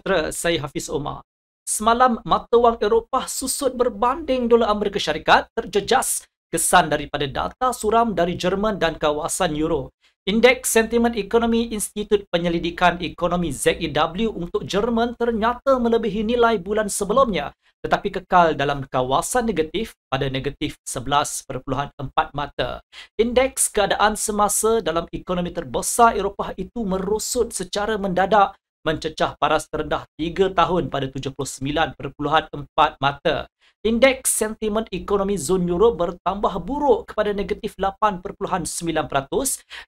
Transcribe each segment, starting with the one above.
sejahtera saya Hafiz Omar. Semalam mata wang Eropah susut berbanding dolar Amerika Syarikat terjejas kesan daripada data suram dari Jerman dan kawasan Euro. Indeks Sentimen Ekonomi Institut Penyelidikan Ekonomi ZEW untuk Jerman ternyata melebihi nilai bulan sebelumnya tetapi kekal dalam kawasan negatif pada negatif 11.4 mata. Indeks keadaan semasa dalam ekonomi terbesar Eropah itu merosot secara mendadak mencecah paras terendah 3 tahun pada 79.4 mata. Indeks sentimen ekonomi zon euro bertambah buruk kepada negatif 8.9%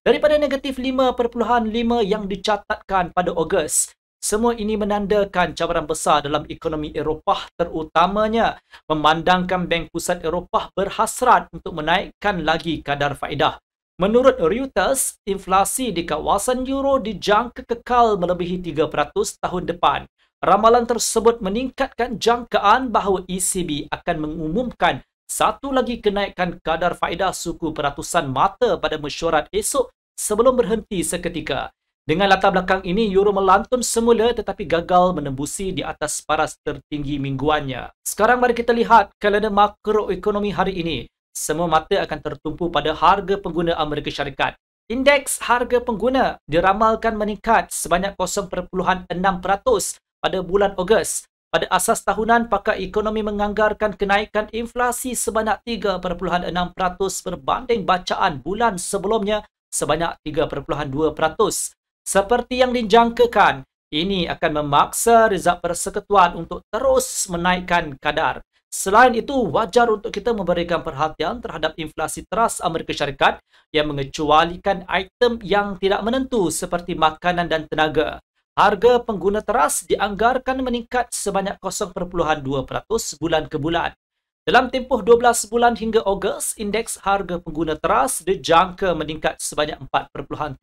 daripada negatif 5.5% yang dicatatkan pada Ogos. Semua ini menandakan cabaran besar dalam ekonomi Eropah terutamanya memandangkan Bank Pusat Eropah berhasrat untuk menaikkan lagi kadar faedah. Menurut Reuters, inflasi di kawasan euro dijangka kekal melebihi 3% tahun depan. Ramalan tersebut meningkatkan jangkaan bahawa ECB akan mengumumkan satu lagi kenaikan kadar faedah suku peratusan mata pada mesyuarat esok sebelum berhenti seketika. Dengan latar belakang ini, euro melantun semula tetapi gagal menembusi di atas paras tertinggi mingguannya. Sekarang mari kita lihat kalender makroekonomi hari ini semua mata akan tertumpu pada harga pengguna Amerika Syarikat. Indeks harga pengguna diramalkan meningkat sebanyak 0.6% pada bulan Ogos. Pada asas tahunan, pakar ekonomi menganggarkan kenaikan inflasi sebanyak 3.6% berbanding bacaan bulan sebelumnya sebanyak 3.2%. Seperti yang dijangkakan, ini akan memaksa rezab persekutuan untuk terus menaikkan kadar. Selain itu, wajar untuk kita memberikan perhatian terhadap inflasi teras Amerika Syarikat yang mengecualikan item yang tidak menentu seperti makanan dan tenaga. Harga pengguna teras dianggarkan meningkat sebanyak 0.2% bulan ke bulan. Dalam tempoh 12 bulan hingga Ogos, indeks harga pengguna teras dijangka meningkat sebanyak 4.3%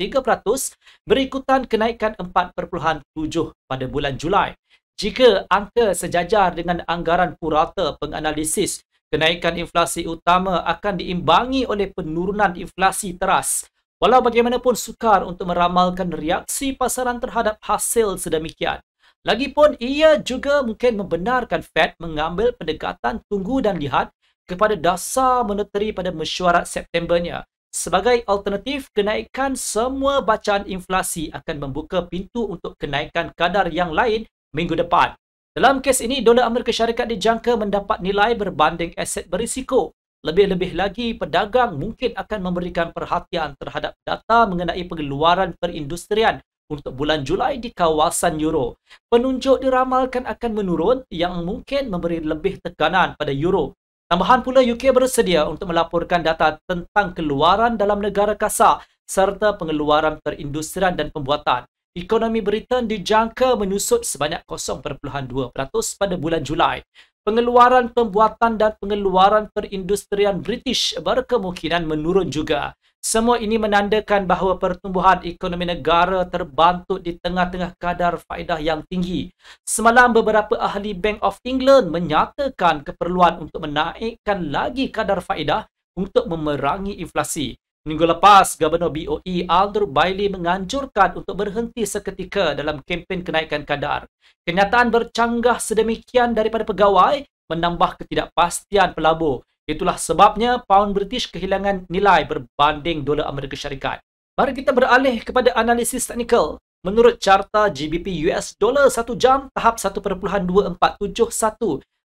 berikutan kenaikan 4.7% pada bulan Julai. Jika angka sejajar dengan anggaran purata penganalisis, kenaikan inflasi utama akan diimbangi oleh penurunan inflasi teras. Walau bagaimanapun sukar untuk meramalkan reaksi pasaran terhadap hasil sedemikian. Lagipun ia juga mungkin membenarkan Fed mengambil pendekatan tunggu dan lihat kepada dasar moneteri pada mesyuarat Septembernya. Sebagai alternatif, kenaikan semua bacaan inflasi akan membuka pintu untuk kenaikan kadar yang lain minggu depan. Dalam kes ini, dolar Amerika Syarikat dijangka mendapat nilai berbanding aset berisiko. Lebih-lebih lagi, pedagang mungkin akan memberikan perhatian terhadap data mengenai pengeluaran perindustrian untuk bulan Julai di kawasan Euro. Penunjuk diramalkan akan menurun yang mungkin memberi lebih tekanan pada Euro. Tambahan pula UK bersedia untuk melaporkan data tentang keluaran dalam negara kasar serta pengeluaran perindustrian dan pembuatan. Ekonomi Britain dijangka menyusut sebanyak 0.2% pada bulan Julai. Pengeluaran pembuatan dan pengeluaran perindustrian British berkemungkinan menurun juga. Semua ini menandakan bahawa pertumbuhan ekonomi negara terbantut di tengah-tengah kadar faedah yang tinggi. Semalam beberapa ahli Bank of England menyatakan keperluan untuk menaikkan lagi kadar faedah untuk memerangi inflasi. Minggu lepas, Gubernur BOE Alder Bailey menganjurkan untuk berhenti seketika dalam kempen kenaikan kadar. Kenyataan bercanggah sedemikian daripada pegawai menambah ketidakpastian pelabur. Itulah sebabnya pound British kehilangan nilai berbanding dolar Amerika Syarikat. Mari kita beralih kepada analisis teknikal. Menurut carta GBP US Dollar 1 jam tahap 1.2471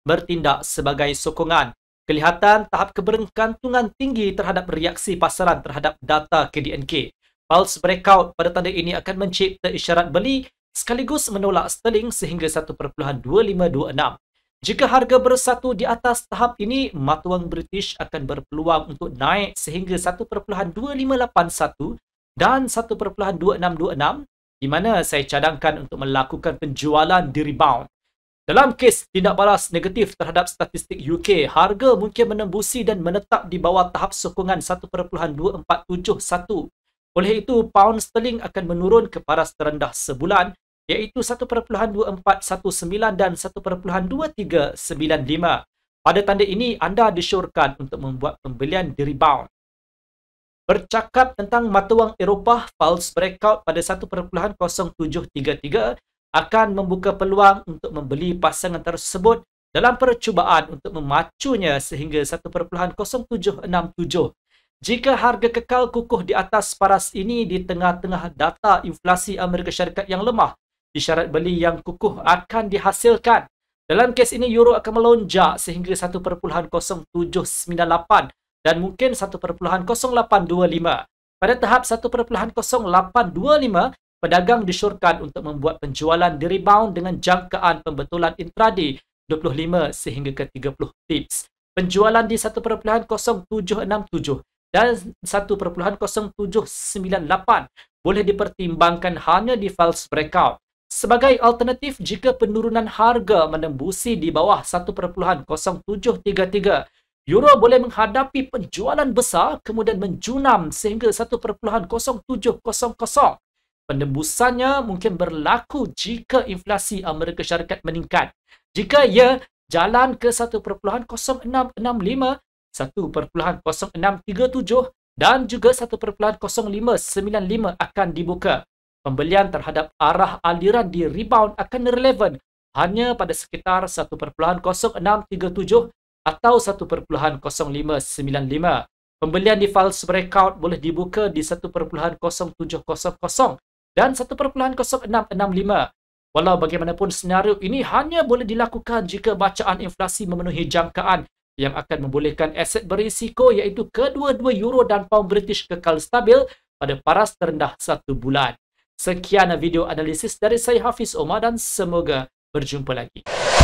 bertindak sebagai sokongan kelihatan tahap keberkantungan tinggi terhadap reaksi pasaran terhadap data KDNK. Pulse breakout pada tanda ini akan mencipta isyarat beli sekaligus menolak sterling sehingga 1.2526. Jika harga bersatu di atas tahap ini, mata wang British akan berpeluang untuk naik sehingga 1.2581 dan 1.2626 di mana saya cadangkan untuk melakukan penjualan di rebound. Dalam kes tindak balas negatif terhadap statistik UK, harga mungkin menembusi dan menetap di bawah tahap sokongan 1.2471. Oleh itu, pound sterling akan menurun ke paras terendah sebulan iaitu 1.2419 dan 1.2395. Pada tanda ini, anda disyorkan untuk membuat pembelian di rebound. Bercakap tentang mata wang Eropah, false breakout pada 1.0733 akan membuka peluang untuk membeli pasangan tersebut dalam percubaan untuk memacunya sehingga 1.0767. Jika harga kekal kukuh di atas paras ini di tengah-tengah data inflasi Amerika Syarikat yang lemah, isyarat beli yang kukuh akan dihasilkan. Dalam kes ini, euro akan melonjak sehingga 1.0798 dan mungkin 1.0825. Pada tahap 1.0825, pedagang disyorkan untuk membuat penjualan di rebound dengan jangkaan pembetulan intraday 25 sehingga ke 30 pips. Penjualan di 1.0767 dan 1.0798 boleh dipertimbangkan hanya di false breakout. Sebagai alternatif, jika penurunan harga menembusi di bawah 1.0733, euro boleh menghadapi penjualan besar kemudian menjunam sehingga 1.0700. Penembusannya mungkin berlaku jika inflasi Amerika Syarikat meningkat. Jika ia jalan ke 1.0665, 1.0637 dan juga 1.0595 akan dibuka. Pembelian terhadap arah aliran di rebound akan relevan hanya pada sekitar 1.0637 atau 1.0595. Pembelian di false breakout boleh dibuka di 1.0700 dan 1.0665. Walau bagaimanapun senario ini hanya boleh dilakukan jika bacaan inflasi memenuhi jangkaan yang akan membolehkan aset berisiko iaitu kedua-dua euro dan pound British kekal stabil pada paras terendah satu bulan. Sekian video analisis dari saya Hafiz Omar dan semoga berjumpa lagi.